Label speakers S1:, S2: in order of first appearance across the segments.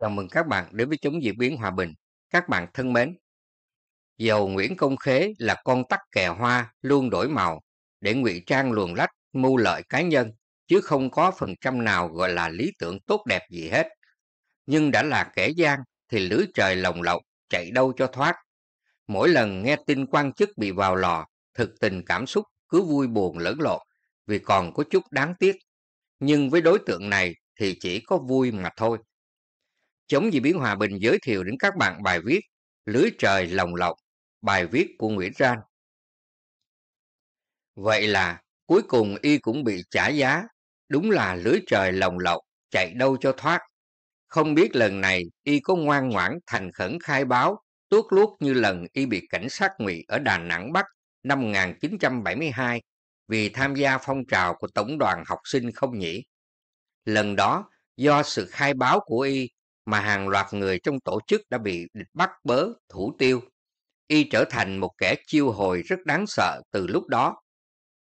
S1: Chào mừng các bạn đến với chống diễn biến hòa bình. Các bạn thân mến, dầu Nguyễn Công Khế là con tắc kè hoa luôn đổi màu để ngụy trang luồn lách mưu lợi cá nhân chứ không có phần trăm nào gọi là lý tưởng tốt đẹp gì hết. Nhưng đã là kẻ gian thì lưới trời lồng lộng chạy đâu cho thoát. Mỗi lần nghe tin quan chức bị vào lò, thực tình cảm xúc cứ vui buồn lẫn lộn vì còn có chút đáng tiếc. Nhưng với đối tượng này thì chỉ có vui mà thôi Chống diễn biến hòa bình giới thiệu đến các bạn bài viết Lưới trời lồng lộng, bài viết của Nguyễn Ran. Vậy là cuối cùng y cũng bị trả giá, đúng là lưới trời lồng lộng, chạy đâu cho thoát. Không biết lần này y có ngoan ngoãn thành khẩn khai báo, tuốt luốt như lần y bị cảnh sát ngụy ở Đà Nẵng bắt năm 1972 vì tham gia phong trào của Tổng đoàn học sinh không nhỉ? Lần đó, do sự khai báo của y mà hàng loạt người trong tổ chức đã bị địch bắt bớ, thủ tiêu. Y trở thành một kẻ chiêu hồi rất đáng sợ từ lúc đó.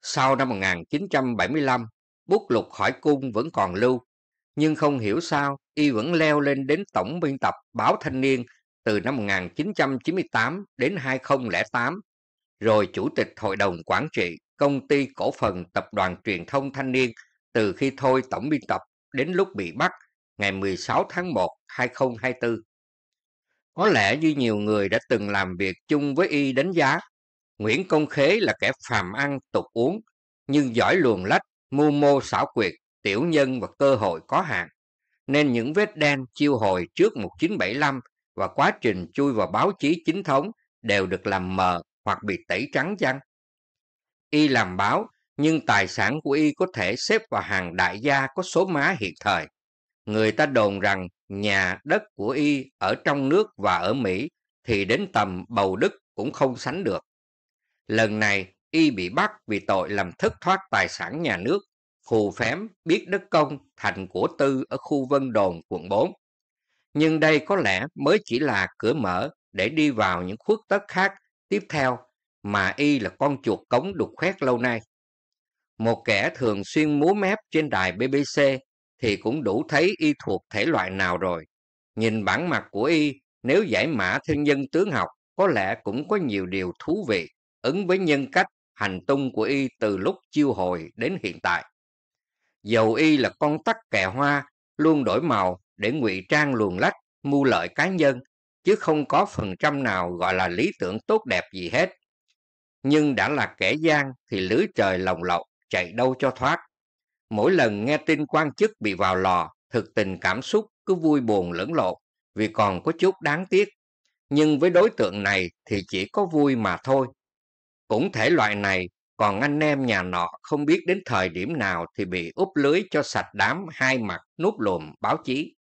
S1: Sau năm 1975, bút lục khỏi cung vẫn còn lưu, nhưng không hiểu sao Y vẫn leo lên đến tổng biên tập báo thanh niên từ năm 1998 đến 2008, rồi chủ tịch hội đồng quản trị công ty cổ phần tập đoàn truyền thông thanh niên từ khi thôi tổng biên tập đến lúc bị bắt ngày 16 tháng 1, 2024. Có lẽ như nhiều người đã từng làm việc chung với y đánh giá, Nguyễn Công Khế là kẻ phàm ăn tục uống, nhưng giỏi luồn lách, mưu mô xảo quyệt, tiểu nhân và cơ hội có hạn. Nên những vết đen chiêu hồi trước 1975 và quá trình chui vào báo chí chính thống đều được làm mờ hoặc bị tẩy trắng chăng. Y làm báo, nhưng tài sản của Y có thể xếp vào hàng đại gia có số má hiện thời người ta đồn rằng nhà đất của y ở trong nước và ở Mỹ thì đến tầm bầu đức cũng không sánh được. Lần này y bị bắt vì tội làm thất thoát tài sản nhà nước, phù phém biết đất công thành của tư ở khu Vân Đồn, quận 4. Nhưng đây có lẽ mới chỉ là cửa mở để đi vào những khuất tất khác tiếp theo mà y là con chuột cống đục khoét lâu nay. Một kẻ thường xuyên múa mép trên đài BBC thì cũng đủ thấy y thuộc thể loại nào rồi. Nhìn bản mặt của y, nếu giải mã thiên nhân tướng học, có lẽ cũng có nhiều điều thú vị, ứng với nhân cách, hành tung của y từ lúc chiêu hồi đến hiện tại. Dầu y là con tắc kè hoa, luôn đổi màu để ngụy trang luồn lách, mưu lợi cá nhân, chứ không có phần trăm nào gọi là lý tưởng tốt đẹp gì hết. Nhưng đã là kẻ gian thì lưới trời lồng lộng, chạy đâu cho thoát. Mỗi lần nghe tin quan chức bị vào lò, thực tình cảm xúc cứ vui buồn lẫn lộn vì còn có chút đáng tiếc. Nhưng với đối tượng này thì chỉ có vui mà thôi. Cũng thể loại này, còn anh em nhà nọ không biết đến thời điểm nào thì bị úp lưới cho sạch đám hai mặt núp lùm báo chí.